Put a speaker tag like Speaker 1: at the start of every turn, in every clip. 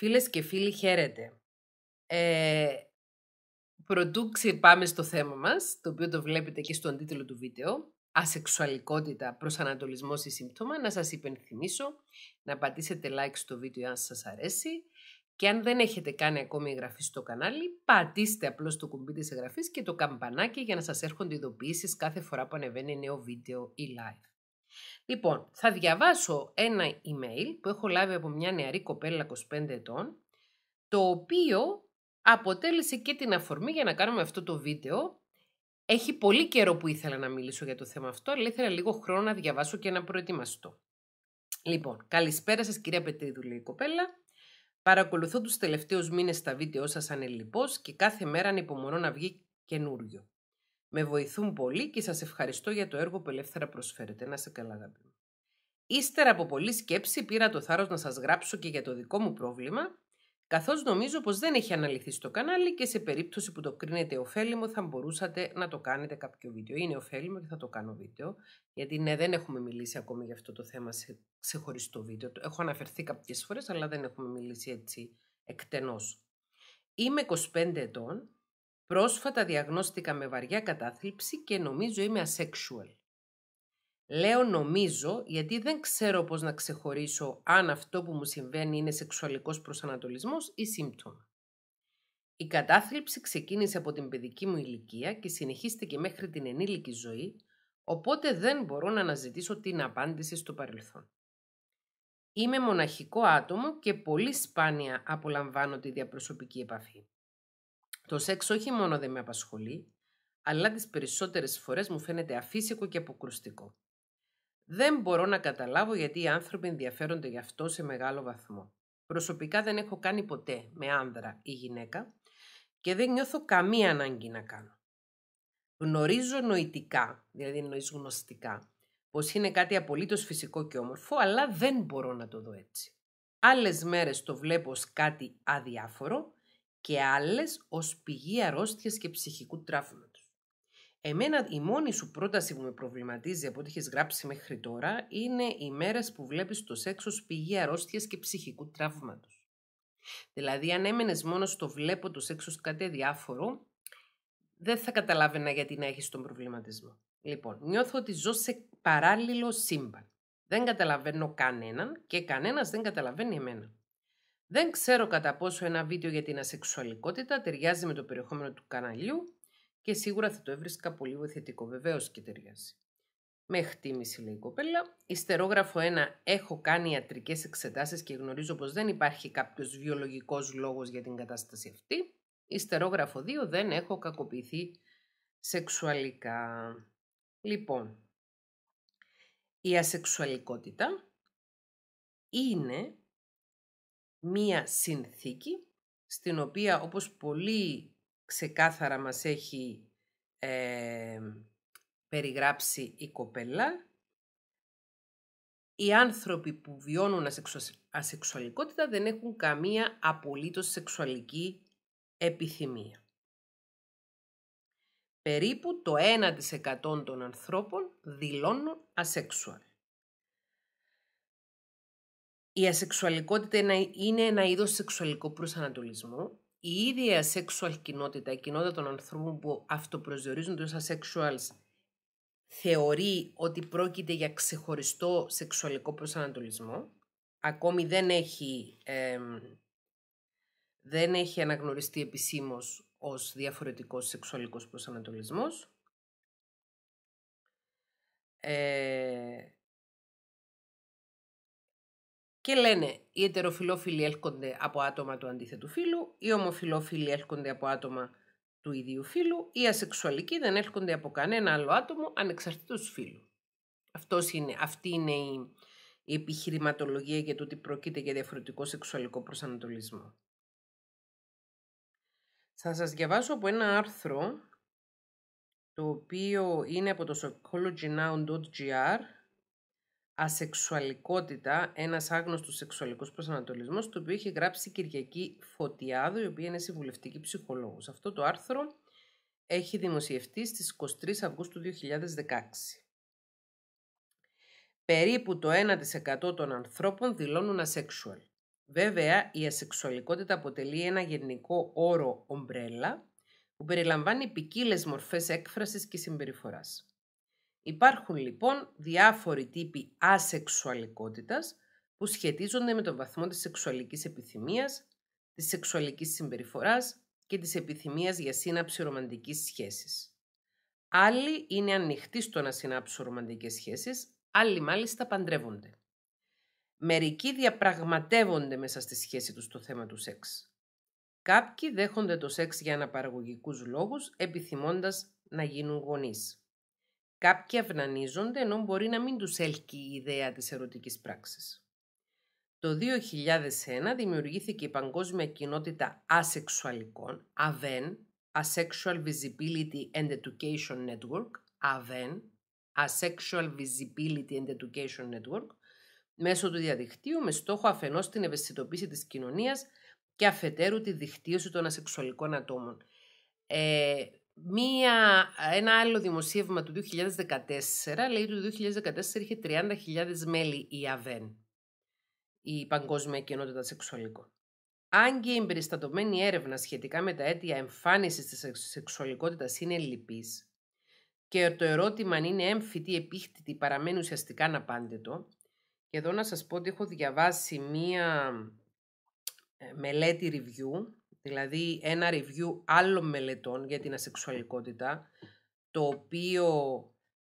Speaker 1: Φίλες και φίλοι, χαίρετε. Ε, προτού ξεπάμε στο θέμα μας, το οποίο το βλέπετε και στον τίτλο του βίντεο, ασεξουαλικότητα προς ή σύμπτωμα, να σας υπενθυμίσω να πατήσετε like στο βίντεο αν σας αρέσει και αν δεν έχετε κάνει ακόμη εγγραφή στο κανάλι, πατήστε απλώς το κουμπί της εγγραφής και το καμπανάκι για να σας έρχονται ειδοποιήσεις κάθε φορά που ανεβαίνει νέο βίντεο ή live. Λοιπόν, θα διαβάσω ένα email που έχω λάβει από μια νεαρή κοπέλα 25 ετών, το οποίο αποτέλεσε και την αφορμή για να κάνουμε αυτό το βίντεο. Έχει πολύ καιρό που ήθελα να μιλήσω για το θέμα αυτό, αλλά ήθελα λίγο χρόνο να διαβάσω και να προετοιμαστώ. Λοιπόν, καλησπέρα σας κυρία Πετρίδου, λέει η κοπέλα. Παρακολουθώ τους τελευταίους μήνες τα βίντεο σας ανελειπώς και κάθε μέρα ανυπομονώ να βγει καινούριο. Με βοηθούν πολύ και σας ευχαριστώ για το έργο που ελεύθερα προσφέρετε. Να σε καλά αγαπή Ύστερα από πολλή σκέψη πήρα το θάρρος να σας γράψω και για το δικό μου πρόβλημα, καθώς νομίζω πως δεν έχει αναλυθεί στο κανάλι και σε περίπτωση που το κρίνετε ωφέλιμο θα μπορούσατε να το κάνετε κάποιο βίντεο. Είναι ωφέλιμο και θα το κάνω βίντεο, γιατί ναι δεν έχουμε μιλήσει ακόμη για αυτό το θέμα σε ξεχωριστό βίντεο. Έχω αναφερθεί κάποιες φορές αλλά δεν έχουμε μιλήσει έτσι εκτενώς. Είμαι 25 ετών Πρόσφατα διαγνώστηκα με βαριά κατάθλιψη και νομίζω είμαι asexual. Λέω νομίζω γιατί δεν ξέρω πώς να ξεχωρίσω αν αυτό που μου συμβαίνει είναι σεξουαλικός προσανατολισμός ή σύμπτωμα. Η κατάθλιψη ξεκίνησε από την παιδική μου ηλικία και συνεχίστηκε μέχρι την ενήλικη ζωή, οπότε δεν μπορώ να αναζητήσω την απάντηση στο παρελθόν. Είμαι μοναχικό άτομο και πολύ σπάνια απολαμβάνω τη διαπροσωπική επαφή. Το σεξ όχι μόνο δεν με απασχολεί, αλλά τις περισσότερες φορές μου φαίνεται αφύσικο και αποκρουστικό. Δεν μπορώ να καταλάβω γιατί οι άνθρωποι ενδιαφέρονται γι' αυτό σε μεγάλο βαθμό. Προσωπικά δεν έχω κάνει ποτέ με άνδρα ή γυναίκα και δεν νιώθω καμία ανάγκη να κάνω. Γνωρίζω νοητικά, δηλαδή εννοείς γνωστικά, πως είναι κάτι απολύτως φυσικό και όμορφο, αλλά δεν μπορώ να το δω έτσι. Άλλες μέρες το βλέπω ως κάτι αδιάφορο και άλλες ως πηγή αρρώστιας και ψυχικού τραύματος. Εμένα η μόνη σου πρόταση που με προβληματίζει από ό,τι έχεις γράψει μέχρι τώρα είναι οι μέρες που βλέπεις το σεξ ως πηγή αρρώστιας και ψυχικού τραύματος. Δηλαδή αν έμενες μόνος στο βλέπω το σεξ ως κάτι διάφορο, δεν θα καταλάβαινα γιατί να έχεις τον προβληματισμό. Λοιπόν, νιώθω ότι ζω σε παράλληλο σύμπαν. Δεν καταλαβαίνω κανέναν και κανένας δεν καταλαβαίνει εμένα. Δεν ξέρω κατά πόσο ένα βίντεο για την ασεξουαλικότητα ταιριάζει με το περιεχόμενο του καναλιού και σίγουρα θα το έβρισκα πολύ βοηθητικό. Βεβαίως και ταιριάζει. Με χτίμηση, λέει η κοπέλα. Ιστερόγραφο 1. Έχω κάνει ιατρικές εξετάσεις και γνωρίζω πως δεν υπάρχει κάποιος βιολογικός λόγος για την κατάσταση αυτή. Ιστερόγραφο 2. Δεν έχω κακοποιηθεί
Speaker 2: σεξουαλικά. Λοιπόν, η ασεξουαλικότητα είναι
Speaker 1: μία συνθήκη στην οποία όπως πολύ ξεκάθαρα μας έχει ε, περιγράψει η κοπέλα, οι άνθρωποι που βιώνουν ασεξουαλικότητα δεν έχουν καμία απολύτως σεξουαλική επιθυμία. Περίπου το 1% των ανθρώπων δηλώνουν ασεξουαλ. Η ασεξουαλικότητα είναι ένα είδος σεξουαλικού προσανατολισμού. Η ίδια ασεξουαλική κοινότητα, η κοινότητα των ανθρώπων που αυτοπροσδιορίζονται ως ασεξουαλς, θεωρεί ότι πρόκειται για ξεχωριστό σεξουαλικό προσανατολισμό. Ακόμη δεν έχει, δεν έχει αναγνωριστεί επισήμως ως διαφορετικός σεξουαλικός
Speaker 2: προσανατολισμός. Ε, και λένε οι ετεροφιλόφιλοι έλκονται
Speaker 1: από άτομα του αντίθετου φύλου, οι ομοφιλόφιλοι έρχονται από άτομα του ίδιου φύλου, οι ασεξουαλικοί δεν έρχονται από κανένα άλλο άτομο ανεξαρτήτως φύλου. Αυτός είναι, αυτή είναι η, η επιχειρηματολογία για το ότι προκείται για διαφορετικό σεξουαλικό προσανατολισμό. Θα σας διαβάσω από ένα άρθρο το οποίο είναι από το psychologynow.gr ασεξουαλικότητα, ένας άγνωστος σεξουαλικός προσανατολισμός, το οποίο είχε γράψει η Κυριακή Φωτιάδου, η οποία είναι συμβουλευτική ψυχολόγος. Αυτό το άρθρο έχει δημοσιευτεί στις 23 Αυγούστου 2016. Περίπου το 1% των ανθρώπων δηλώνουν ασεξουαλ. Βέβαια, η ασεξουαλικότητα αποτελεί ένα γενικό όρο ομπρέλα που περιλαμβάνει ποικίλες μορφές έκφρασης και συμπεριφοράς. Υπάρχουν λοιπόν διάφοροι τύποι ασεξουαλικότητας που σχετίζονται με τον βαθμό της σεξουαλικής επιθυμίας, της σεξουαλικής συμπεριφοράς και της επιθυμίας για σύναψη ρομαντικής σχέσης. Άλλοι είναι ανοιχτοί στο να συνάψουν ρομαντικές σχέσεις, άλλοι μάλιστα παντρεύονται. Μερικοί διαπραγματεύονται μέσα στη σχέση τους το θέμα του σεξ. Κάποιοι δέχονται το σεξ για αναπαραγωγικούς λόγους, επιθυμώντας να γίνουν γονείς. Κάποιοι αυνανίζονται ενώ μπορεί να μην τους έλκει η ιδέα της ερωτικής πράξης. Το 2001 δημιουργήθηκε η παγκόσμια κοινότητα ασεξουαλικών, AVEN, Asexual Visibility and Education Network, AVEN, Asexual Visibility and Education Network, μέσω του διαδικτύου με στόχο αφενός την ευαισθητοποίηση της κοινωνίας και αφετέρου τη δικτύωση των ασεξουαλικών ατόμων. Ε, Μία, ένα άλλο δημοσίευμα του 2014 λέει ότι το 2014 είχε 30.000 μέλη η ΑΒΕΝ, η Παγκόσμια Κοινότητα Σεξουαλικών. Αν και η εμπεριστατωμένη έρευνα σχετικά με τα αίτια εμφάνισης της σεξουαλικότητας είναι λυπής και το ερώτημα αν είναι έμφυτη ή επίχτητη παραμένει ουσιαστικά αναπάντητο, και εδώ να σας πω ότι έχω διαβάσει μία ε, μελέτη review δηλαδή ένα review άλλων μελετών για την ασεξουαλικότητα, το οποίο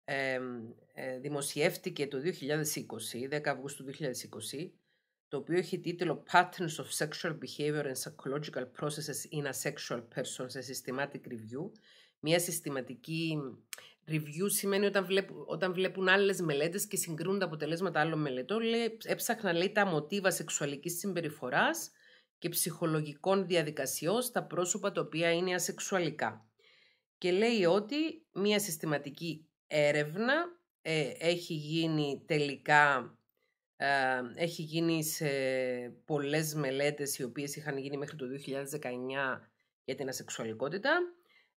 Speaker 1: ε, δημοσιεύτηκε το 2020, 10 Αυγούστου 2020, το οποίο έχει τίτλο Patterns of Sexual Behavior and Psychological Processes in Asexual Persons, a Systematic Review. Μια συστηματική review σημαίνει όταν, βλέπουν, όταν βλέπουν άλλες μελέτες και συγκρίνουν τα αποτελέσματα άλλων μελετών. Λέει, έψαχνα λέει τα μοτίβα σεξουαλικής συμπεριφοράς και ψυχολογικών διαδικασιών στα πρόσωπα τα οποία είναι ασεξουαλικά. Και λέει ότι μία συστηματική έρευνα ε, έχει γίνει τελικά, ε, έχει γίνει σε πολλές μελέτες οι οποίες είχαν γίνει μέχρι το 2019 για την ασεξουαλικότητα.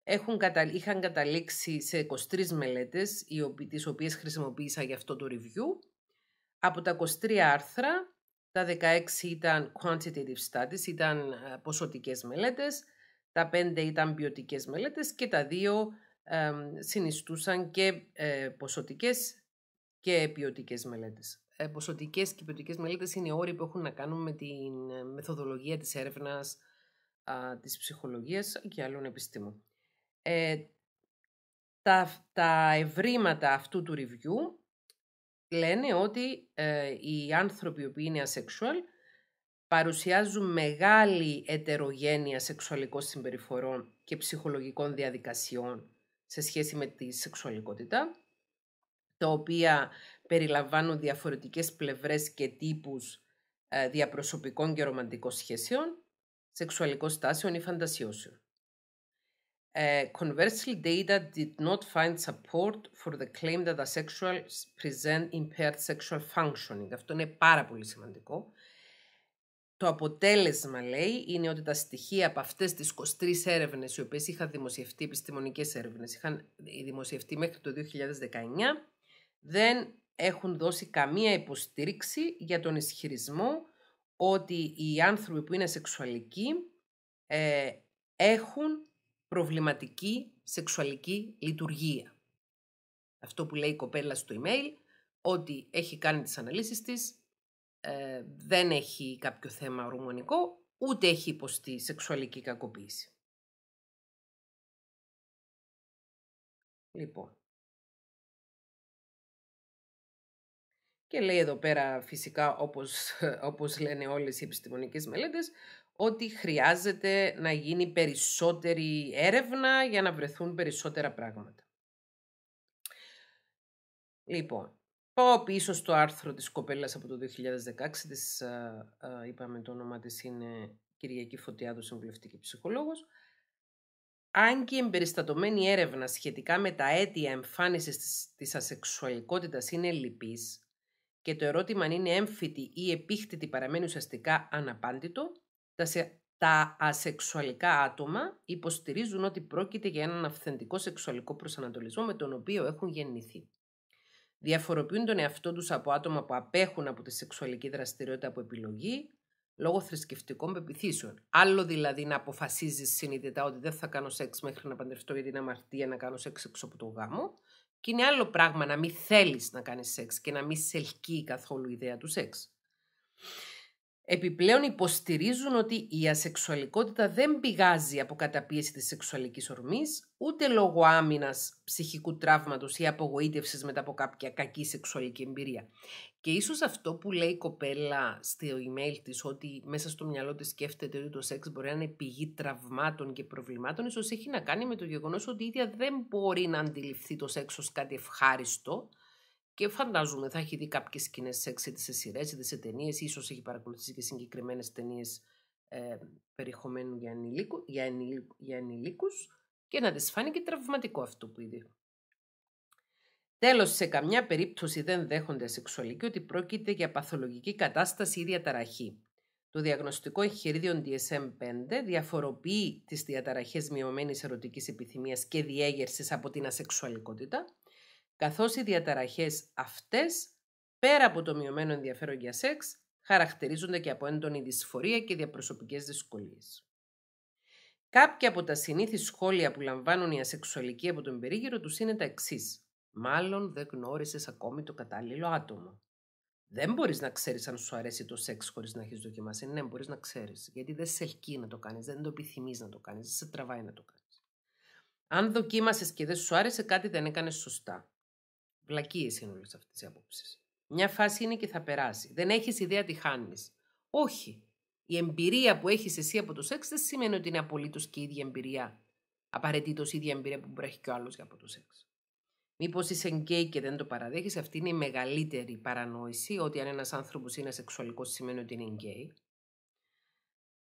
Speaker 1: Έχουν Είχαν καταλήξει σε 23 μελέτες, οι οποίες, τις οποίες χρησιμοποίησα για αυτό το review. Από τα 23 άρθρα τα 16 ήταν quantitative studies, ήταν ε, ποσοτικές μελέτες, τα 5 ήταν ποιοτικές μελέτες και τα 2 συνιστούσαν και ε, ποσοτικές και ποιοτικές μελέτες. Ε, ποσοτικές και ποιοτικές μελέτες είναι όροι που έχουν να κάνουν με τη ε, μεθοδολογία της έρευνας, α, της ψυχολογίας και άλλων επιστήμων. Ε, τα, τα ευρήματα αυτού του review λένε ότι ε, οι άνθρωποι που είναι asexual παρουσιάζουν μεγάλη ετερογένεια σεξουαλικών συμπεριφορών και ψυχολογικών διαδικασιών σε σχέση με τη σεξουαλικότητα, τα οποία περιλαμβάνουν διαφορετικές πλευρές και τύπους ε, διαπροσωπικών και ρομαντικών σχέσεων, σεξουαλικών στάσεων ή φαντασιώσεων. Ε, conversely, data did not find support for the claim that asexuals present impaired sexual functioning. Αυτό είναι πάρα πολύ σημαντικό. Το αποτέλεσμα, λέει, είναι ότι τα στοιχεία από αυτές τις 23 έρευνες, οι οποίες είχαν δημοσιευτεί, επιστημονικές έρευνες, είχαν ε, δημοσιευτεί μέχρι το 2019, δεν έχουν δώσει καμία υποστήριξη για τον ισχυρισμό ότι οι άνθρωποι που είναι σεξουαλικοί ε, έχουν προβληματική σεξουαλική λειτουργία. Αυτό που λέει η κοπέλα στο email, ότι έχει κάνει τις αναλύσεις της, ε, δεν έχει κάποιο θέμα ορμονικό,
Speaker 2: ούτε έχει υποστεί σεξουαλική κακοποίηση. Λοιπόν. Και λέει εδώ πέρα φυσικά όπως, όπως λένε όλες οι επιστημονικές μελέτες
Speaker 1: ότι χρειάζεται να γίνει περισσότερη έρευνα για να βρεθούν περισσότερα πράγματα. Λοιπόν, πάω πίσω στο άρθρο της κοπέλας από το 2016, της, α, α, είπαμε το όνομα της είναι Κυριακή Φωτιάδου, συμβουλευτική ψυχολόγος. Αν και η εμπεριστατωμένη έρευνα σχετικά με τα αίτια εμφάνισης της, της ασεξουαλικότητας είναι λυπής και το ερώτημα αν είναι έμφυτη ή επίχτητη παραμένει ουσιαστικά αναπάντητο, τα, σε, τα ασεξουαλικά άτομα υποστηρίζουν ότι πρόκειται για έναν αυθεντικό σεξουαλικό προσανατολισμό με τον οποίο έχουν γεννηθεί. Διαφοροποιούν τον εαυτό τους από άτομα που απέχουν από τη σεξουαλική δραστηριότητα από επιλογή, λόγω θρησκευτικών πεπιθήσεων. Άλλο δηλαδή να αποφασίζεις συνειδητά ότι δεν θα κάνω σεξ μέχρι να παντρευτώ γιατί την αμαρτία να κάνω σεξ έξω από το γάμο. Και είναι άλλο πράγμα να μην θέλεις να κάνεις σεξ και να μην σε ελκύει καθόλου η ιδέα του σεξ. Επιπλέον υποστηρίζουν ότι η ασεξουαλικότητα δεν πηγάζει από καταπίεση της σεξουαλικής ορμής, ούτε λόγω άμυνας, ψυχικού τραύματος ή απογοήτευσης μετά από κάποια κακή σεξουαλική εμπειρία. Και ίσως αυτό που λέει η κοπέλα στο email της, ότι μέσα στο μυαλό της σκέφτεται ότι το σεξ μπορεί να είναι πηγή τραυμάτων και προβλημάτων, ίσως έχει να κάνει με το γεγονός ότι η ίδια δεν μπορεί να αντιληφθεί το σεξ ως κάτι ευχάριστο, και φαντάζομαι θα έχει δει κάποιες σκηνές σεξ είτε σε σειρές είτε σε ταινίες, ίσως έχει παρακολουθήσει και συγκεκριμένες ταινίες ε, περιεχομένου για, ενηλίκου, για, για και να τη φάνηκε τραυματικό αυτό που είδε. Τέλος, σε καμιά περίπτωση δεν δέχονται σεξουαλική ότι πρόκειται για παθολογική κατάσταση ή διαταραχή. Το διαγνωστικό εγχειρίδιο DSM-5 διαφοροποιεί τις διαταραχές μειωμένης ερωτικής επιθυμίας και διέγερσης από την ασεξουαλικότητα καθώς οι διαταραχές αυτές, πέρα από το μειωμένο ενδιαφέρον για σεξ, χαρακτηρίζονται και από έντονη δυσφορία και διαπροσωπικές δυσκολίες. Κάποια από τα συνήθις σχόλια που λαμβάνουν οι ασεξουαλικοί από τον περίγυρο τους είναι τα εξής. Μάλλον δεν γνώρισες ακόμη το κατάλληλο άτομο. Δεν μπορείς να ξέρεις αν σου αρέσει το σεξ χωρίς να έχεις δοκιμάσει. Ναι, μπορείς να ξέρεις. Γιατί δεν σε ελκύει να το κάνεις, δεν το επιθυμείς να το κάνεις, δεν σε τραβάει να το κάνεις. Αν δοκίμασες και δεν σου άρεσε, κάτι δεν έκανες σωστά. Βλακίε είναι όλες αυτές οι απόψεις. Μια φάση είναι και θα περάσει. Δεν έχεις ιδέα τι χάνεις. Όχι. Η εμπειρία που έχεις εσύ από το σεξ δεν σημαίνει ότι είναι απολύτως και η ίδια εμπειρία. Απαραίτητος η ίδια εμπειρία που μπορεί να έχει και ο άλλος από το σεξ. Μήπως είσαι γκέι και δεν το παραδέχεις, αυτή είναι η μεγαλύτερη παρανόηση ότι αν ένας άνθρωπος είναι σεξουαλικός σημαίνει ότι είναι γκέι.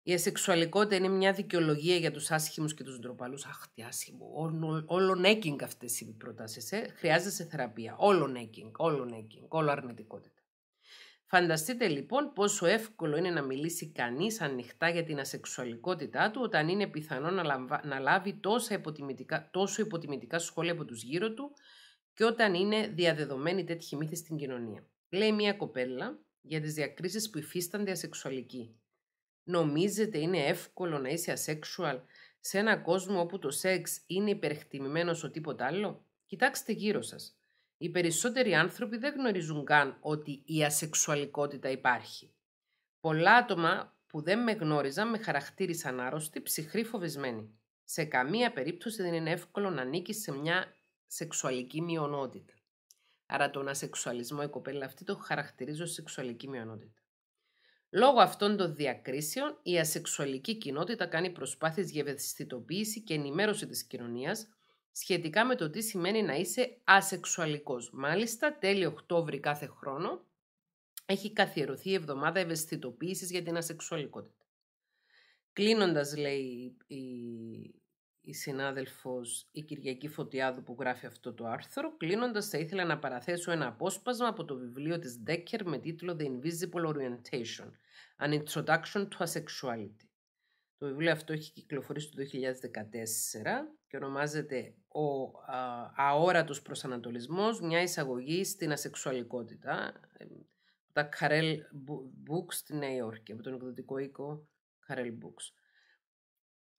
Speaker 1: Η ασεξουαλικότητα είναι μια δικαιολογία για τους άσχημους και τους ντροπαλούς. Αχ, τι άσχημο. Όλο νέκινγκ αυτές οι προτάσεις. Ε. Χρειάζεσαι θεραπεία. Όλο νέκινγκ, όλο νέκινγκ, όλο αρνητικότητα. Φανταστείτε λοιπόν πόσο εύκολο είναι να μιλήσει κανείς ανοιχτά για την ασεξουαλικότητά του όταν είναι πιθανό να, λαμβα... να λάβει τόσο υποτιμητικά σχόλια από τους γύρω του και όταν είναι διαδεδομένη τέτοιοι μύθοι στην κοινωνία. Λέει μια κοπέλα για τις διακρίσεις που υφίστανται ασεξουαλικοί. Νομίζετε είναι εύκολο να είσαι ασεξουαλ σε ένα κόσμο όπου το σεξ είναι υπερχτιμημένο ο τίποτα άλλο. Κοιτάξτε γύρω σας. Οι περισσότεροι άνθρωποι δεν γνωρίζουν καν ότι η ασεξουαλικότητα υπάρχει. Πολλά άτομα που δεν με γνώριζαν με χαρακτήρισαν άρρωστη, ψυχρή, φοβισμένη. Σε καμία περίπτωση δεν είναι εύκολο να ανήκεις σε μια σεξουαλική μειονότητα. Άρα τον ασεξουαλισμό η κοπέλα αυτή το χαρακτηρίζω σεξουαλική μειονότητα. Λόγω αυτών των διακρίσεων, η ασεξουαλική κοινότητα κάνει προσπάθειες για ευαισθητοποίηση και ενημέρωση της κοινωνίας σχετικά με το τι σημαίνει να είσαι ασεξουαλικός. Μάλιστα, τέλη Οκτώβρη κάθε χρόνο έχει καθιερωθεί η εβδομάδα ευαισθητοποίησης για την ασεξουαλικότητα. Κλείνοντας λέει η η συνάδελφος η Κυριακή Φωτιάδου που γράφει αυτό το άρθρο. Κλείνοντας θα ήθελα να παραθέσω ένα απόσπασμα από το βιβλίο της Ντέκερ με τίτλο «The Invisible Orientation – An Introduction to Asexuality». Το βιβλίο αυτό έχει κυκλοφορήσει το 2014 και ονομάζεται «Ο Αόρατο αόρατος προσανατολισμός – Μια εισαγωγή στην ασεξουαλικότητα» τα Καρέλ Books στη Νέα Υόρκη, από τον εκδοτικό οίκο Καρέλ Books.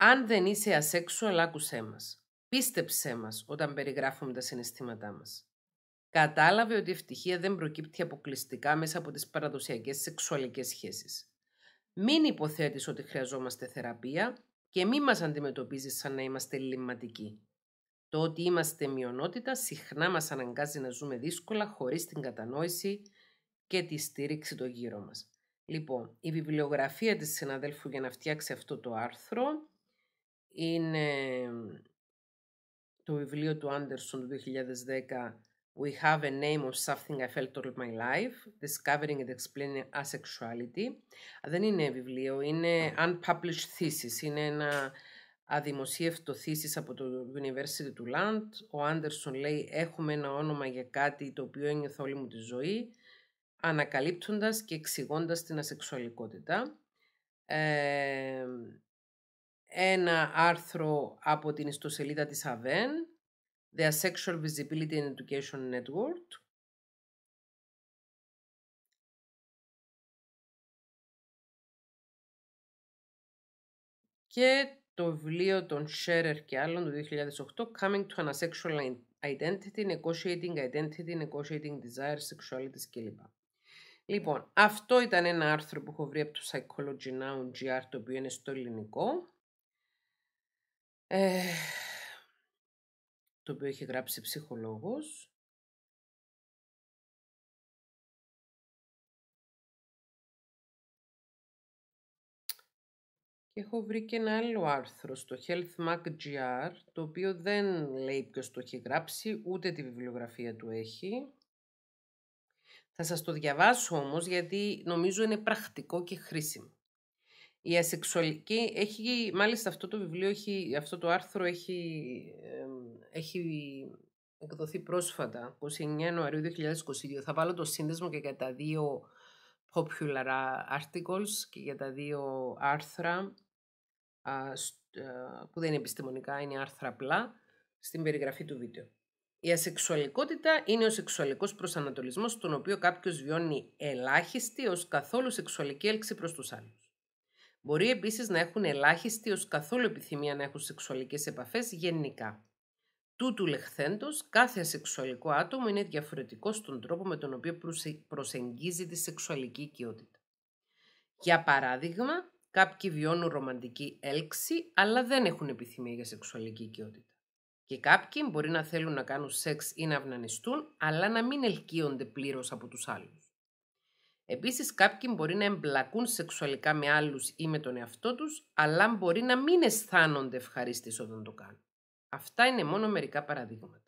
Speaker 1: Αν δεν είσαι ασέξουαλ, άκουσέ μας, Πίστεψέ μας όταν περιγράφουμε τα συναισθήματά μας. Κατάλαβε ότι η ευτυχία δεν προκύπτει αποκλειστικά μέσα από τις παραδοσιακές σεξουαλικές σχέσεις. Μην υποθέτεις ότι χρειαζόμαστε θεραπεία και μη μας αντιμετωπίζεις σαν να είμαστε λιμματικοί. Το ότι είμαστε μειονότητα συχνά μας αναγκάζει να ζούμε δύσκολα χωρίς την κατανόηση και τη στήριξη των γύρω μας. Λοιπόν, η βιβλιογραφία της συναδέλφου για να φτιάξει αυτό το άρθρο είναι το βιβλίο του Άντερσον του 2010 We have a name of something I felt all my life, discovering and explaining asexuality. Δεν είναι βιβλίο, είναι unpublished thesis, είναι ένα αδημοσίευτο thesis από το University του Λάντ. Ο Άντερσον λέει έχουμε ένα όνομα για κάτι το οποίο ένιωθα όλη μου τη ζωή, ανακαλύπτοντας και εξηγώντας την ασεξουαλικότητα. Ε, ένα άρθρο από την ιστοσελίδα της ΑΒΕΝ,
Speaker 2: The Asexual Visibility and Education Network, και το βιβλίο των Scherer και άλλων του 2008 Coming
Speaker 1: to an Asexual Identity, Negotiating Identity, Negotiating Desire, Sexualities κλπ. Λοιπόν, αυτό ήταν ένα άρθρο που έχω βρει από το Psychology Now GR, το
Speaker 2: οποίο είναι στο ελληνικό. Ε, το οποίο έχει γράψει ψυχολόγος. Και έχω βρει και ένα άλλο άρθρο στο Health το οποίο δεν
Speaker 1: λέει ποιος το έχει γράψει, ούτε τη βιβλιογραφία του έχει. Θα σας το διαβάσω όμως γιατί νομίζω είναι πρακτικό και χρήσιμο η ασεξουαλική έχει, μάλιστα αυτό το βιβλίο, έχει, αυτό το άρθρο έχει, έχει εκδοθεί πρόσφατα, 29 Ιανουαρίου 2022. Θα βάλω το σύνδεσμο και για τα δύο popular articles και για τα δύο άρθρα που δεν είναι επιστημονικά, είναι άρθρα απλά, στην περιγραφή του βίντεο. Η ασεξουαλικότητα είναι ο σεξουαλικός προσανατολισμός, τον οποίο κάποιος βιώνει ελάχιστη ως καθόλου σεξουαλική έλξη προς τους άλλους. Μπορεί επίσης να έχουν ελάχιστη ως καθόλου επιθυμία να έχουν σεξουαλικές επαφές γενικά. Τούτου λεχθέντος, κάθε σεξουαλικό άτομο είναι διαφορετικό στον τρόπο με τον οποίο προσεγγίζει τη σεξουαλική οικειότητα. Για παράδειγμα, κάποιοι βιώνουν ρομαντική έλξη, αλλά δεν έχουν επιθυμία για σεξουαλική οικειότητα. Και κάποιοι μπορεί να θέλουν να κάνουν σεξ ή να αυνανιστούν, αλλά να μην ελκύονται πλήρως από τους άλλους. Επίσης κάποιοι μπορεί να εμπλακούν σεξουαλικά με άλλους ή με τον εαυτό τους, αλλά μπορεί να μην αισθάνονται ευχαρίστης όταν το κάνουν. Αυτά είναι μόνο μερικά παραδείγματα.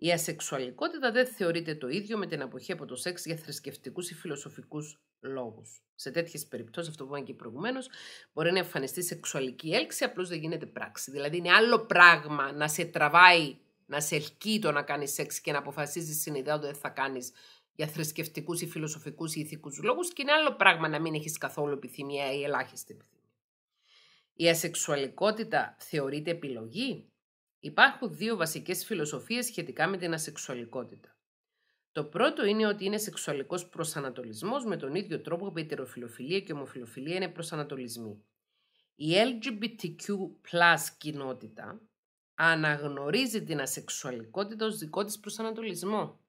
Speaker 1: Η ασεξουαλικότητα δεν θεωρείται το ίδιο με την αποχή από το σεξ για θρησκευτικούς ή φιλοσοφικούς λόγους. Σε τέτοιες περιπτώσεις, αυτό που είπαμε και προηγουμένως, μπορεί να εμφανιστεί σεξουαλική έλξη, απλώς δεν γίνεται πράξη. Δηλαδή, είναι άλλο πράγμα να σε τραβάει, να σε ελκύει το να κάνεις σεξ και να αποφασίζεις συνειδητά ότι δεν θα κάνεις για θρησκευτικούς ή φιλοσοφικούς ή ηθικούς λόγους, και είναι άλλο πράγμα να μην έχεις καθόλου επιθυμία ή ελάχιστη επιθυμία. Η ασεξουαλικότητα θεωρείται επιλογή. Υπάρχουν δύο βασικές φιλοσοφίες σχετικά με την ασεξουαλικότητα. Το πρώτο είναι ότι είναι σεξουαλικός προσανατολισμός με τον ίδιο τρόπο που η τεροφιλοφιλία και η ομοφιλοφιλία είναι προσανατολισμοί. Η LGBTQ κοινότητα αναγνωρίζει την ασεξουαλικότητα ως δικό της προσανατολισμό.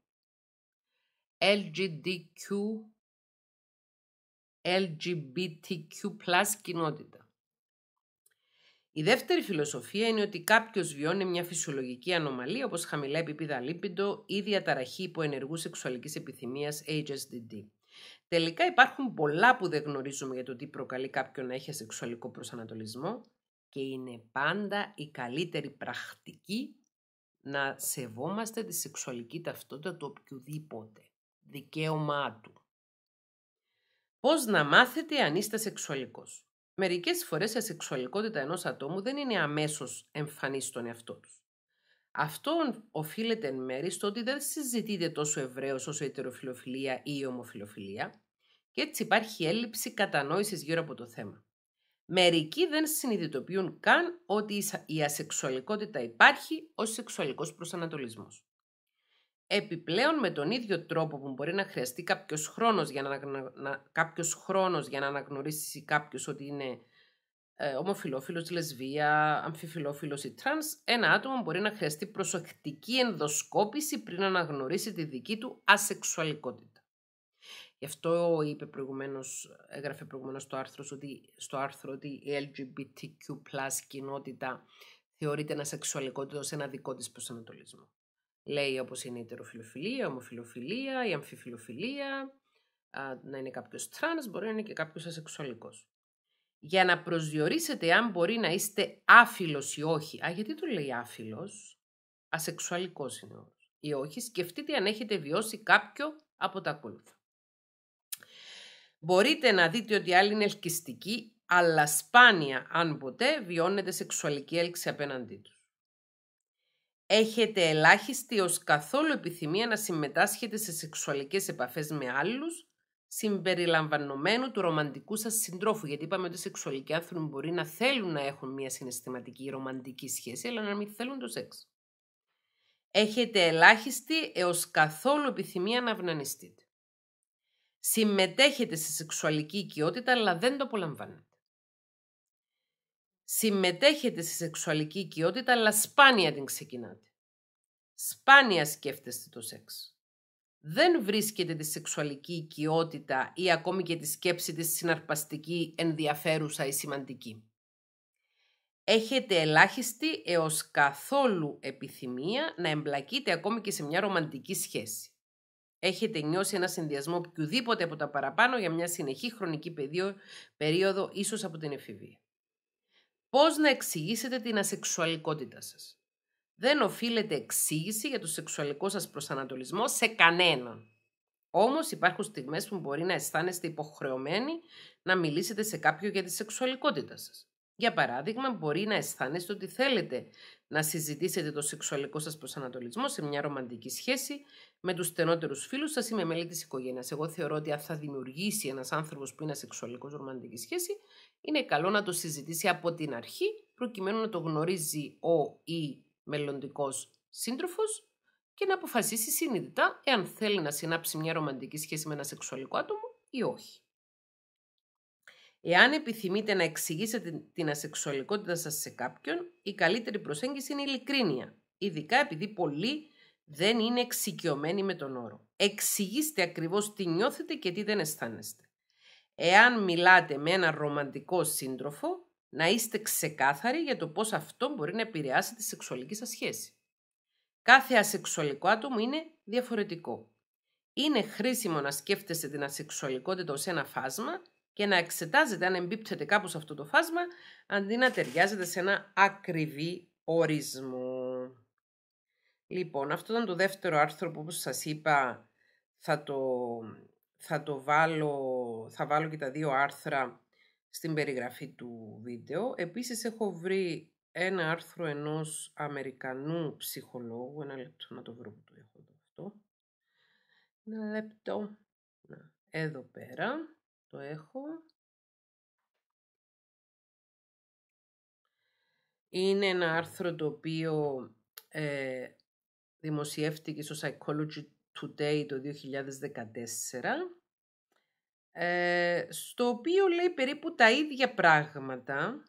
Speaker 1: LGBTQ, LGBTQ κοινότητα. Η δεύτερη φιλοσοφία είναι ότι κάποιος βιώνει μια φυσιολογική ανομαλία όπως χαμηλά επίπεδα λίπιντο ή διαταραχή υποενεργού σεξουαλικής επιθυμίας HSDD. Τελικά υπάρχουν πολλά που δεν γνωρίζουμε για το τι προκαλεί κάποιον να έχει σεξουαλικό προσανατολισμό και είναι πάντα η καλύτερη πρακτική να σεβόμαστε τη σεξουαλική ταυτότητα του οποιοδήποτε δικαίωμά του. Πώς να μάθετε αν είστε σεξουαλικός. Μερικές φορές η σεξουαλικότητα ενός ατόμου δεν είναι αμέσως εμφανής στον εαυτό τους. Αυτό οφείλεται εν μέρη στο ότι δεν συζητείτε τόσο ευρέως όσο η η ομοφιλοφιλία και έτσι υπάρχει έλλειψη κατανόησης γύρω από το θέμα. Μερικοί δεν συνειδητοποιούν καν ότι η ασεξουαλικότητα υπάρχει ως σεξουαλικός προσανατολισμός. Επιπλέον με τον ίδιο τρόπο που μπορεί να χρειαστεί κάποιος χρόνος για να, να, κάποιος χρόνος για να αναγνωρίσει κάποιος ότι είναι ε, ομοφιλόφιλος, λεσβία, αμφιφιλόφιλος ή τρανς, ένα άτομο μπορεί να χρειαστεί προσεκτική ενδοσκόπηση πριν αναγνωρίσει τη δική του ασεξουαλικότητα. Γι' αυτό είπε προηγουμένως, έγραφε προηγουμένως στο άρθρο, ότι, στο η LGBTQ κοινότητα θεωρείται ένα σεξουαλικότητα ως ένα δικό της προσανατολισμό λέει όπως είναι η τεροφιλοφιλία, η ομοφιλοφιλία, η αμφιφιλοφιλία, να είναι κάποιος τρανς, μπορεί να είναι και κάποιος ασεξουαλικός. Για να προσδιορίσετε αν μπορεί να είστε άφιλος ή όχι. Α, γιατί το λέει άφιλος, ασεξουαλικός είναι ο ή όχι, σκεφτείτε αν έχετε βιώσει κάποιο από τα ακόλουθα. Μπορείτε να δείτε ότι άλλοι είναι ελκυστικοί, αλλά σπάνια, αν ποτέ, βιώνετε σεξουαλική έλξη απέναντί τους έχετε ελάχιστη ως καθόλου επιθυμία να συμμετάσχετε σε σεξουαλικές επαφές με άλλους, συμπεριλαμβανομένου του ρομαντικού σας συντρόφου. Γιατί είπαμε ότι οι σεξουαλικοί άνθρωποι μπορεί να θέλουν να έχουν μια συναισθηματική ρομαντική σχέση, αλλά να μην θέλουν το σεξ. Έχετε ελάχιστη έως καθόλου επιθυμία να αυνανιστείτε. Συμμετέχετε σε σεξουαλική οικειότητα, αλλά δεν το απολαμβάνετε συμμετέχετε στη σεξουαλική οικειότητα, αλλά σπάνια την ξεκινάτε. Σπάνια σκέφτεστε το σεξ. Δεν βρίσκετε τη σεξουαλική οικειότητα ή ακόμη και τη σκέψη της συναρπαστική, ενδιαφέρουσα ή σημαντική. Έχετε ελάχιστη έως καθόλου επιθυμία να εμπλακείτε ακόμη και σε μια ρομαντική σχέση. Έχετε νιώσει ένα συνδυασμό οποιοδήποτε από τα παραπάνω για μια συνεχή χρονική περίοδο, ίσως από την εφηβεία. Πώς να εξηγήσετε την ασεξουαλικότητα σας. Δεν οφείλετε εξήγηση για το σεξουαλικό σας προσανατολισμό σε κανέναν. Όμως υπάρχουν στιγμές που μπορεί να αισθάνεστε υποχρεωμένοι να μιλήσετε σε κάποιον για τη σεξουαλικότητα σας. Για παράδειγμα, μπορεί να αισθάνεστε ότι θέλετε να συζητήσετε το σεξουαλικό σας προσανατολισμό σε μια ρομαντική σχέση με τους στενότερους φίλους σας ή με μέλη της οικογένειας. Εγώ θεωρώ ότι αν θα δημιουργήσει ένας άνθρωπος που είναι σεξουαλικός ρομαντική σχέση, είναι καλό να το συζητήσει από την αρχή, προκειμένου να το γνωρίζει ο ή μελλοντικός σύντροφος και να αποφασίσει συνειδητά εάν θέλει να συνάψει μια ρομαντική σχέση με ένα σεξουαλικό άτομο ή όχι. Εάν επιθυμείτε να εξηγήσετε την ασεξουαλικότητα σας σε κάποιον, η καλύτερη προσέγγιση είναι η ειλικρίνεια, ειδικά επειδή πολλοί δεν είναι εξοικειωμένοι με τον όρο. Εξηγήστε ακριβώς τι νιώθετε και τι δεν αισθάνεστε. Εάν μιλάτε με έναν ρομαντικό σύντροφο, να είστε ξεκάθαροι για το πώς αυτό μπορεί να επηρεάσει τη σεξουαλική σας σχέση. Κάθε ασεξουαλικό άτομο είναι διαφορετικό. Είναι χρήσιμο να σκέφτεστε την ασεξουαλικότητα ως ένα φάσμα και να εξετάζεται αν εμπίπτεται κάπου σε αυτό το φάσμα, αντί να ταιριάζεται σε ένα ακριβή ορισμό. Λοιπόν, αυτό ήταν το δεύτερο άρθρο που όπως σας είπα θα το, θα το βάλω, θα βάλω και τα δύο άρθρα στην περιγραφή του βίντεο. Επίσης έχω βρει ένα άρθρο ενός Αμερικανού
Speaker 2: ψυχολόγου, ένα λεπτό να το βρω που το έχω αυτό, ένα λεπτό, να, εδώ πέρα, το έχω. Είναι ένα άρθρο το οποίο
Speaker 1: ε, δημοσιεύτηκε στο Psychology Today το 2014, ε, στο οποίο λέει περίπου τα ίδια πράγματα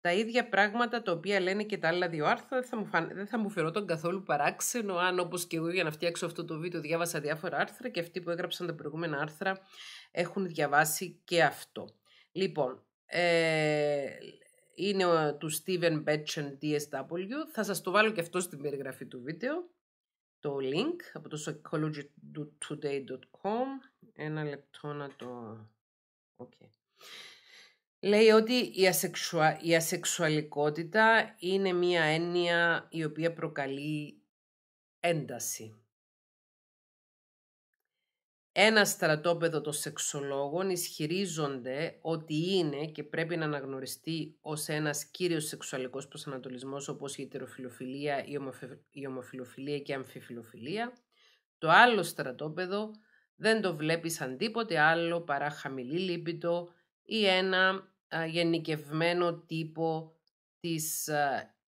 Speaker 1: τα ίδια πράγματα τα οποία λένε και τα άλλα δύο άρθρα δεν θα μου, φαν... δεν θα μου φαινόταν καθόλου παράξενο αν όπως και εγώ για να φτιάξω αυτό το βίντεο διάβασα διάφορα άρθρα και αυτοί που έγραψαν τα προηγούμενα άρθρα έχουν διαβάσει και αυτό. Λοιπόν, ε, είναι του Steven Betchen DSW, θα σας το βάλω και αυτό στην περιγραφή του βίντεο, το link από το psychologytoday.com, ένα λεπτό να το... Okay. Λέει ότι η, ασεξουαλικότητα είναι μία έννοια η οποία προκαλεί ένταση. Ένα στρατόπεδο των σεξολόγων ισχυρίζονται ότι είναι και πρέπει να αναγνωριστεί ως ένας κύριος σεξουαλικός προσανατολισμός όπως η ετεροφιλοφιλία, η, ομοφιλοφιλία και η αμφιφιλοφιλία. Το άλλο στρατόπεδο δεν το βλέπεις σαν άλλο παρά χαμηλή λύπητο ή ένα γενικευμένο τύπο της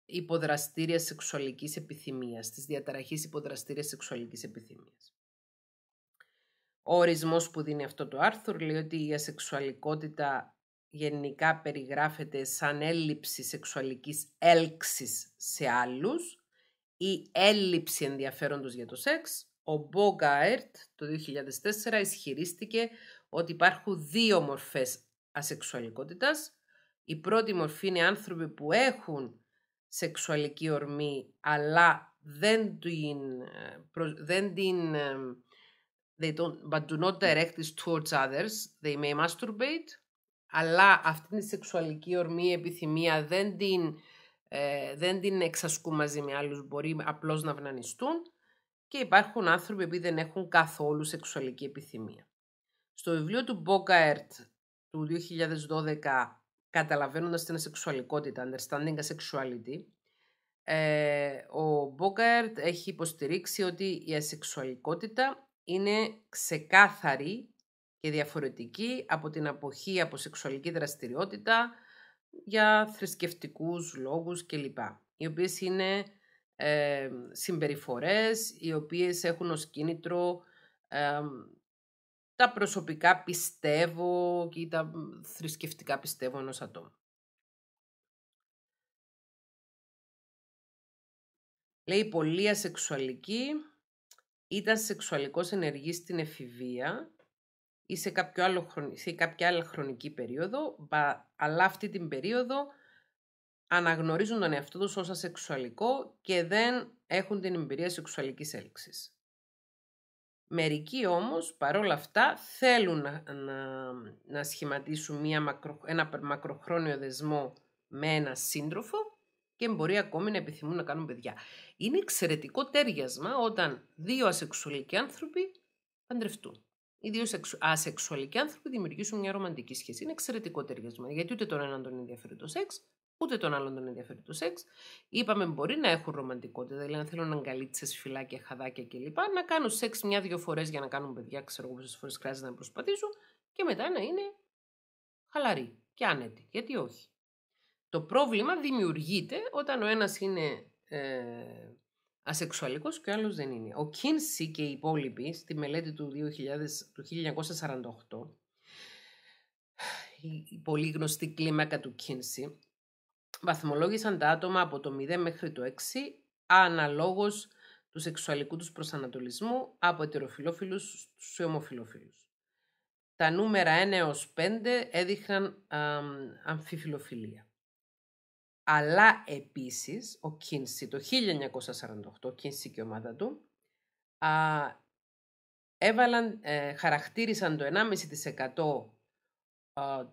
Speaker 1: υποδραστήριας σεξουαλικής επιθυμίας, της διαταραχής υποδραστήριας σεξουαλικής επιθυμίας. Ο ορισμός που δίνει αυτό το άρθρο λέει ότι η ασεξουαλικότητα γενικά περιγράφεται σαν έλλειψη σεξουαλικής έλξης σε άλλους ή έλλειψη ενδιαφέροντος για το σεξ. Ο Μπόγκαερτ το 2004 ισχυρίστηκε ότι υπάρχουν δύο μορφές ασεξουαλικότητας. Η πρώτη μορφή είναι άνθρωποι που έχουν σεξουαλική ορμή αλλά δεν την, ε, δεν την ε, they don't, but do not direct this towards others. They may masturbate, αλλά αυτή τη σεξουαλική ορμή, επιθυμία δεν την, ε, δεν την εξασκούν μαζί με άλλους, μπορεί απλώς να βνανιστούν και υπάρχουν άνθρωποι που δεν έχουν καθόλου σεξουαλική επιθυμία. Στο βιβλίο του Μπόκαερτ του 2012 καταλαβαίνοντας την ασεξουαλικότητα, understanding sexuality, ε, ο Μπόκαερτ έχει υποστηρίξει ότι η ασεξουαλικότητα είναι ξεκάθαρη και διαφορετική από την αποχή από σεξουαλική δραστηριότητα για θρησκευτικούς λόγους κλπ. Οι οποίες είναι ε, συμπεριφορές, οι οποίες έχουν ως κίνητρο ε,
Speaker 2: τα προσωπικά πιστεύω και τα θρησκευτικά πιστεύω ενός ατόμου. Λέει πολύ ασεξουαλική, ήταν σεξουαλικός ενεργής
Speaker 1: στην εφηβεία ή σε, κάποιο άλλο, σε κάποια άλλη χρονική περίοδο, αλλά αυτή την περίοδο αναγνωρίζουν τον εαυτό τους ως ασεξουαλικό και δεν έχουν την εμπειρία σεξουαλικής έλξης. Μερικοί όμως παρόλα αυτά θέλουν να, να, σχηματίσουν μια μακρο, ένα μακροχρόνιο δεσμό με ένα σύντροφο και μπορεί ακόμη να επιθυμούν να κάνουν παιδιά. Είναι εξαιρετικό τέριασμα όταν δύο ασεξουαλικοί άνθρωποι παντρευτούν. Οι δύο ασεξουαλικοί άνθρωποι δημιουργήσουν μια ρομαντική σχέση. Είναι εξαιρετικό τέριασμα Γιατί ούτε τον έναν τον ενδιαφέρει το σεξ, ούτε τον άλλον τον ενδιαφέρει το σεξ. Είπαμε μπορεί να έχουν ρομαντικότητα, δηλαδή να θέλουν να αγκαλίτσες, φυλάκια, χαδάκια κλπ. Να κάνουν σεξ μια-δύο φορές για να κάνουν παιδιά, ξέρω εγώ πόσες φορές χρειάζεται να προσπαθήσουν, και μετά να είναι χαλαρή και άνετοι. Γιατί όχι. Το πρόβλημα δημιουργείται όταν ο ένας είναι ε, ασεξουαλικός και ο άλλος δεν είναι. Ο Κίνσι και οι υπόλοιποι στη μελέτη του, 2000, του 1948, η πολύ γνωστή κλίμακα του Κίνση βαθμολόγησαν τα άτομα από το 0 μέχρι το 6 αναλόγως του σεξουαλικού τους προσανατολισμού από ετεροφιλόφιλους στους ομοφιλόφιλους. Τα νούμερα 1 έως 5 έδειχναν αμφιφιλοφιλία. Αλλά επίσης ο Κίνση το 1948, ο Κίνση και η ομάδα του, α, έβαλαν, ε, χαρακτήρισαν το 1,5%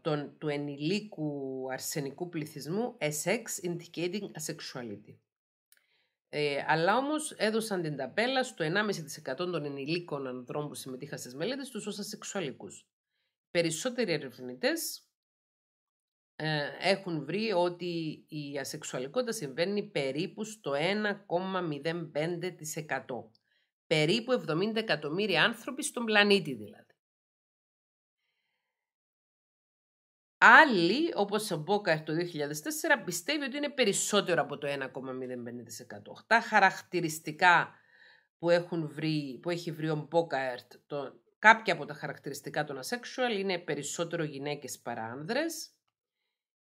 Speaker 1: τον, του ενηλίκου αρσενικού πληθυσμού a sex indicating asexuality. Ε, αλλά όμως έδωσαν την ταπέλα στο 1,5% των ενηλίκων ανδρών που συμμετείχαν στις μελέτες τους ως ασεξουαλικούς. Περισσότεροι ερευνητές ε, έχουν βρει ότι η ασεξουαλικότητα συμβαίνει περίπου στο 1,05%. Περίπου 70 εκατομμύρια άνθρωποι στον πλανήτη δηλαδή. Άλλοι, όπως ο Μπόκαρτ το 2004, πιστεύει ότι είναι περισσότερο από το 1,05%. Τα χαρακτηριστικά που, έχουν βρει, που έχει βρει ο Μπόκαρτ, το, κάποια από τα χαρακτηριστικά των asexual είναι περισσότερο γυναίκες παρά άνδρες.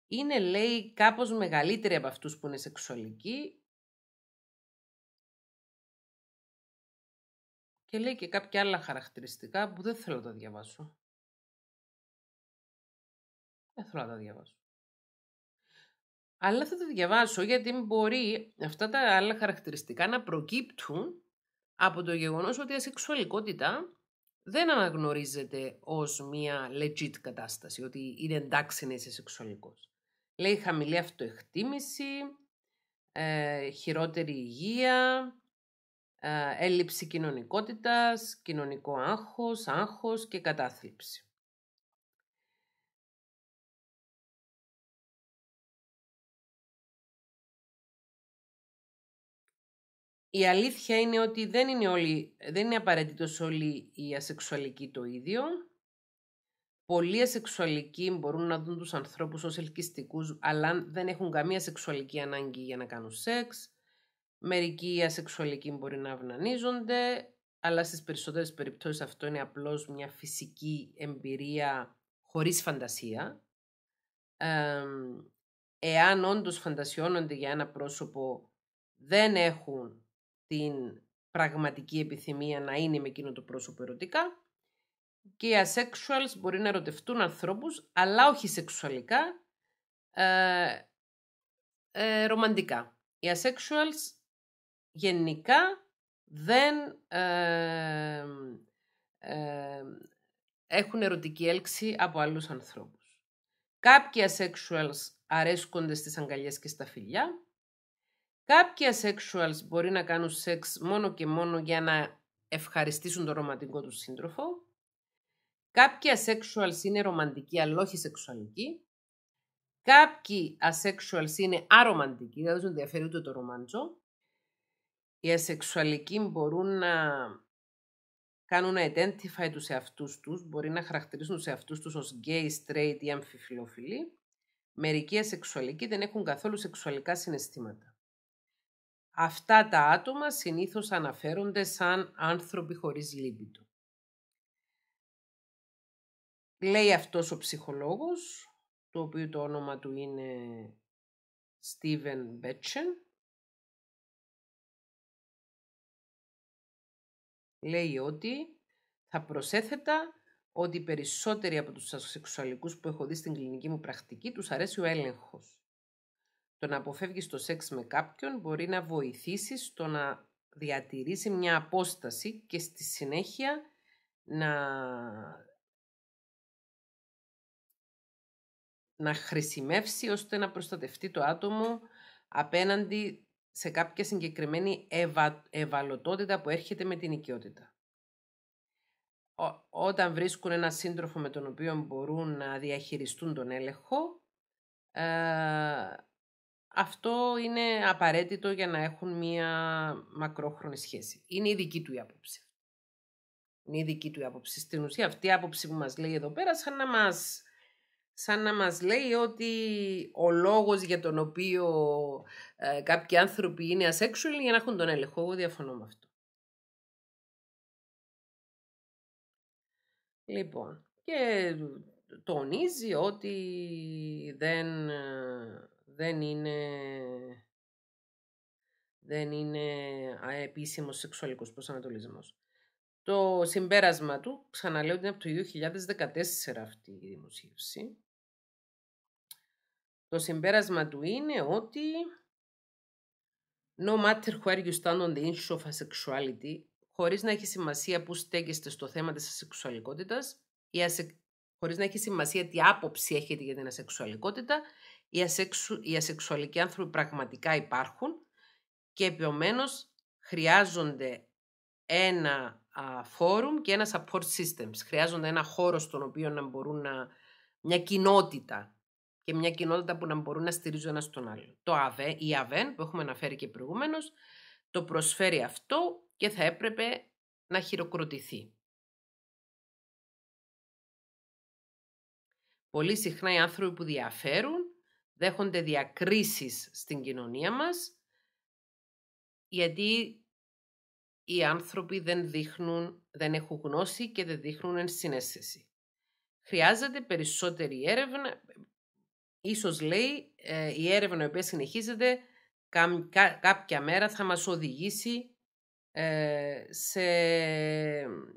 Speaker 2: Είναι, λέει, κάπως μεγαλύτεροι από αυτούς που είναι σεξουαλικοί. Και λέει και κάποια άλλα χαρακτηριστικά που δεν θέλω να τα διαβάσω. Δεν θέλω να τα διαβάσω. Αλλά θα τα διαβάσω γιατί μπορεί αυτά τα άλλα
Speaker 1: χαρακτηριστικά να προκύπτουν από το γεγονός ότι η σεξουαλικότητα δεν αναγνωρίζεται ως μία legit κατάσταση, ότι είναι εντάξει να είσαι σεξουαλικός. Λέει χαμηλή αυτοεκτίμηση, ε, χειρότερη υγεία, ε, έλλειψη κοινωνικότητας, κοινωνικό άγχος,
Speaker 2: άγχος και κατάθλιψη. Η αλήθεια είναι ότι δεν είναι, όλοι, δεν είναι απαραίτητος όλοι οι
Speaker 1: ασεξουαλικοί το ίδιο. Πολλοί ασεξουαλικοί μπορούν να δουν τους ανθρώπους ως ελκυστικούς, αλλά δεν έχουν καμία σεξουαλική ανάγκη για να κάνουν σεξ. Μερικοί ασεξουαλικοί μπορεί να αυνανίζονται, αλλά στις περισσότερες περιπτώσεις αυτό είναι απλώς μια φυσική εμπειρία χωρίς φαντασία. εάν όντως φαντασιώνονται για ένα πρόσωπο, δεν έχουν την πραγματική επιθυμία να είναι με εκείνο το πρόσωπο ερωτικά και οι asexuals μπορεί να ερωτευτούν ανθρώπους, αλλά όχι σεξουαλικά, ε, ε ρομαντικά. Οι asexuals γενικά δεν ε, ε, έχουν ερωτική έλξη από άλλους ανθρώπους. Κάποιοι asexuals αρέσκονται στις αγκαλιές και στα φιλιά, Κάποια sexuals μπορεί να κάνουν σεξ μόνο και μόνο για να ευχαριστήσουν τον ρομαντικό τους σύντροφο. Κάποια sexuals είναι ρομαντικοί αλλά όχι σεξουαλικοί. Κάποιοι asexuals είναι αρομαντικοί, δηλαδή τους ενδιαφέρει ούτε το ρομαντζό. Οι ασεξουαλικοί μπορούν να κάνουν identify τους εαυτούς τους, μπορεί να χαρακτηρίσουν τους εαυτούς τους ως gay, straight ή αμφιφιλόφιλοι. Μερικοί ασεξουαλικοί δεν έχουν καθόλου σεξουαλικά συναισθήματα. Αυτά τα άτομα συνήθως αναφέρονται σαν άνθρωποι χωρίς του.
Speaker 2: Λέει αυτός ο ψυχολόγος, το οποίο το όνομα του είναι Steven Μπέτσεν. Λέει ότι θα προσέθετα ότι περισσότεροι από τους ασεξουαλικούς που έχω δει στην κλινική μου πρακτική
Speaker 1: τους αρέσει ο έλεγχος. Το να αποφεύγεις το σεξ με κάποιον μπορεί να βοηθήσει
Speaker 2: στο να διατηρήσει μια απόσταση και στη συνέχεια να, να
Speaker 1: χρησιμεύσει ώστε να προστατευτεί το άτομο απέναντι σε κάποια συγκεκριμένη ευα... ευαλωτότητα που έρχεται με την οικειότητα. όταν βρίσκουν ένα σύντροφο με τον οποίο μπορούν να διαχειριστούν τον έλεγχο, ε, αυτό είναι απαραίτητο για να έχουν μία μακρόχρονη σχέση. Είναι η δική του η άποψη. Είναι η δική του η άποψη. Στην ουσία αυτή η άποψη που μας λέει εδώ πέρα σαν να μας, σαν να μας λέει ότι
Speaker 2: ο λόγος για τον οποίο ε, κάποιοι άνθρωποι είναι είναι για να έχουν τον έλεγχο. Εγώ διαφωνώ με αυτό. Λοιπόν, και τονίζει ότι
Speaker 1: δεν ε, δεν είναι, δεν είναι επίσημος σεξουαλικός προσανατολισμός. Το συμπέρασμα του, ξαναλέω ότι είναι από το 2014 αυτή η δημοσίευση, το συμπέρασμα του είναι ότι No matter where you stand on the issue of asexuality, χωρίς να έχει σημασία που στέκεστε στο θέμα της ασεξουαλικότητας, η χωρίς να έχει σημασία τι άποψη έχετε για την ασεξουαλικότητα, οι, ασεξου, οι ασεξουαλικοί άνθρωποι πραγματικά υπάρχουν και επομένως, χρειάζονται ένα φόρουμ και ένα support systems. Χρειάζονται ένα χώρο στον οποίο να μπορούν να... μια κοινότητα και μια κοινότητα που να μπορούν να στηρίζουν ένας τον άλλο. Το ΑΒΕ, η ΑΒΕΝ που έχουμε αναφέρει και προηγουμένω,
Speaker 2: το προσφέρει αυτό και θα έπρεπε να χειροκροτηθεί. Πολύ συχνά οι άνθρωποι που διαφέρουν δέχονται διακρίσεις στην κοινωνία μας
Speaker 1: γιατί οι άνθρωποι δεν δείχνουν, δεν έχουν γνώση και δεν δείχνουν ενσυναίσθηση. Χρειάζεται περισσότερη έρευνα, ίσως λέει ε, η έρευνα η οποία συνεχίζεται κάποια μέρα θα μας οδηγήσει ε, σε,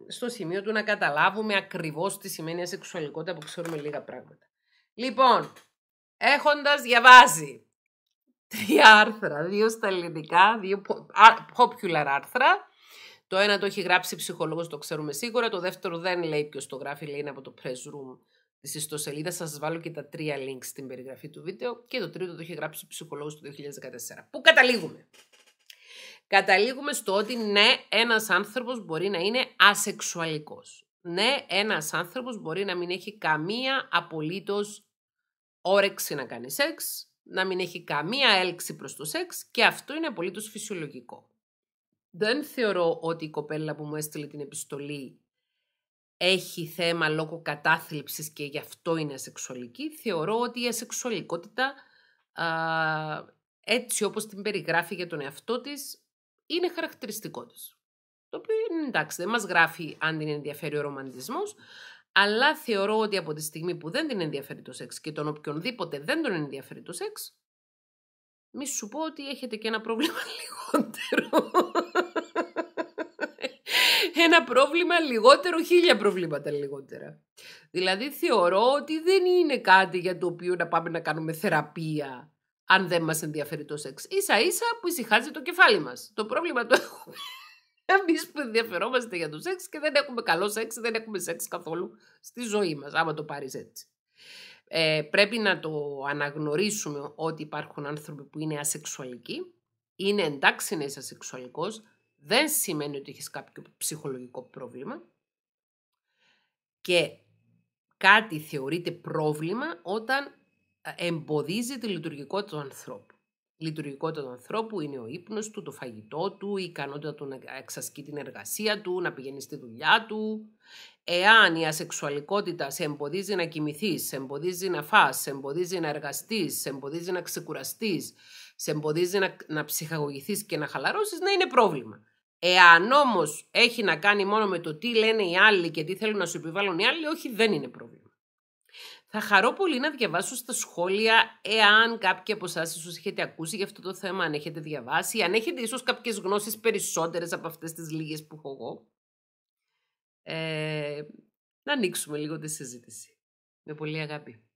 Speaker 1: στο σημείο του να καταλάβουμε ακριβώς τι σημαίνει ασεξουαλικότητα που ξέρουμε λίγα πράγματα. Λοιπόν, έχοντας διαβάσει τρία άρθρα, δύο στα ελληνικά, δύο popular άρθρα. Το ένα το έχει γράψει ψυχολόγος, το ξέρουμε σίγουρα. Το δεύτερο δεν λέει ποιος το γράφει, λέει είναι από το press room της ιστοσελίδας. Σας βάλω και τα τρία links στην περιγραφή του βίντεο. Και το τρίτο το έχει γράψει ψυχολόγος του 2014. Πού καταλήγουμε. Καταλήγουμε στο ότι ναι, ένας άνθρωπος μπορεί να είναι ασεξουαλικός. Ναι, ένας άνθρωπος μπορεί να μην έχει καμία απολύτως όρεξη να κάνει σεξ, να μην έχει καμία έλξη προς το σεξ και αυτό είναι απολύτως φυσιολογικό. Δεν θεωρώ ότι η κοπέλα που μου έστειλε την επιστολή έχει θέμα λόγω κατάθλιψης και γι' αυτό είναι ασεξουαλική. Θεωρώ ότι η ασεξουαλικότητα έτσι όπως την περιγράφει για τον εαυτό της είναι χαρακτηριστικό της. Το οποίο εντάξει, δεν μας γράφει αν την ενδιαφέρει ο ρομαντισμός, αλλά θεωρώ ότι από τη στιγμή που δεν την ενδιαφέρει το σεξ και τον οποιονδήποτε δεν τον ενδιαφέρει το σεξ, μη σου πω ότι έχετε και ένα πρόβλημα λιγότερο. ένα πρόβλημα λιγότερο, χίλια προβλήματα λιγότερα. Δηλαδή θεωρώ ότι δεν είναι κάτι για το οποίο να πάμε να κάνουμε θεραπεία αν δεν μας ενδιαφέρει το σεξ. Ίσα ίσα που ησυχάζει το κεφάλι μας. Το πρόβλημα το έχουμε Εμείς που ενδιαφερόμαστε για το σεξ και δεν έχουμε καλό σεξ, δεν έχουμε σεξ καθόλου στη ζωή μας, άμα το πάρεις έτσι. Ε, πρέπει να το αναγνωρίσουμε ότι υπάρχουν άνθρωποι που είναι ασεξουαλικοί. Είναι εντάξει να είσαι ασεξουαλικός, δεν σημαίνει ότι έχεις κάποιο ψυχολογικό πρόβλημα. Και κάτι θεωρείται πρόβλημα όταν ε, εμποδίζει τη λειτουργικότητα του ανθρώπου. Η λειτουργικότητα του ανθρώπου είναι ο ύπνος του, το φαγητό του, η ικανότητα του να εξασκεί την εργασία του, να πηγαίνει στη δουλειά του. Εάν η ασεξουαλικότητα σε εμποδίζει να κοιμηθείς, σε εμποδίζει να φας, σε εμποδίζει να εργαστείς, σε εμποδίζει να ξεκουραστείς, σε εμποδίζει να, να ψυχαγωγηθείς και να χαλαρώσεις, να είναι πρόβλημα. Εάν όμως έχει να κάνει μόνο με το τι λένε οι άλλοι και τι θέλουν να σου επιβάλλουν οι άλλοι, όχι, δεν είναι πρόβλημα. Θα χαρώ πολύ να διαβάσω στα σχόλια εάν κάποιοι από εσάς ίσως έχετε ακούσει για αυτό το θέμα, αν έχετε διαβάσει, αν έχετε ίσως κάποιες γνώσεις περισσότερες από αυτές τις λίγες που έχω εγώ. Ε,
Speaker 2: να ανοίξουμε λίγο τη συζήτηση. Με πολύ αγάπη.